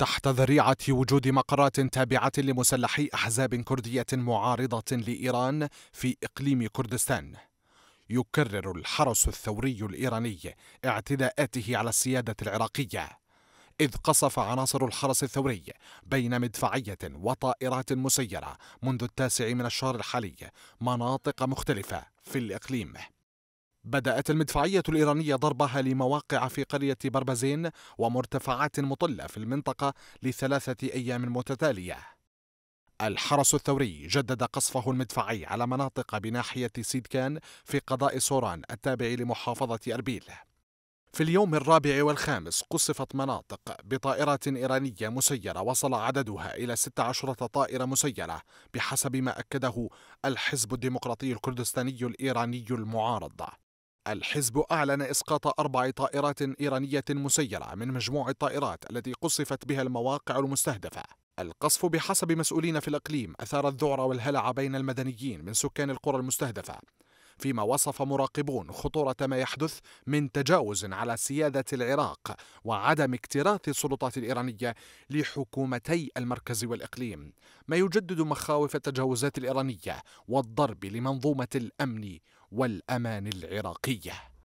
تحت ذريعة وجود مقرات تابعة لمسلحي أحزاب كردية معارضة لإيران في إقليم كردستان يكرر الحرس الثوري الإيراني اعتداءاته على السيادة العراقية إذ قصف عناصر الحرس الثوري بين مدفعية وطائرات مسيرة منذ التاسع من الشهر الحالي مناطق مختلفة في الإقليم بدأت المدفعية الإيرانية ضربها لمواقع في قرية بربزين ومرتفعات مطلة في المنطقة لثلاثة أيام متتالية. الحرس الثوري جدد قصفه المدفعي على مناطق بناحية سيدكان في قضاء سوران التابع لمحافظة أربيل. في اليوم الرابع والخامس قصفت مناطق بطائرات إيرانية مسيرة وصل عددها إلى 16 طائرة مسيرة بحسب ما أكده الحزب الديمقراطي الكردستاني الإيراني المعارض الحزب أعلن إسقاط أربع طائرات إيرانية مسيرة من مجموع الطائرات التي قصفت بها المواقع المستهدفة القصف بحسب مسؤولين في الإقليم أثار الذعر والهلع بين المدنيين من سكان القرى المستهدفة فيما وصف مراقبون خطورة ما يحدث من تجاوز على سيادة العراق وعدم اكتراث السلطات الإيرانية لحكومتي المركز والإقليم ما يجدد مخاوف التجاوزات الإيرانية والضرب لمنظومة الأمن والأمان العراقية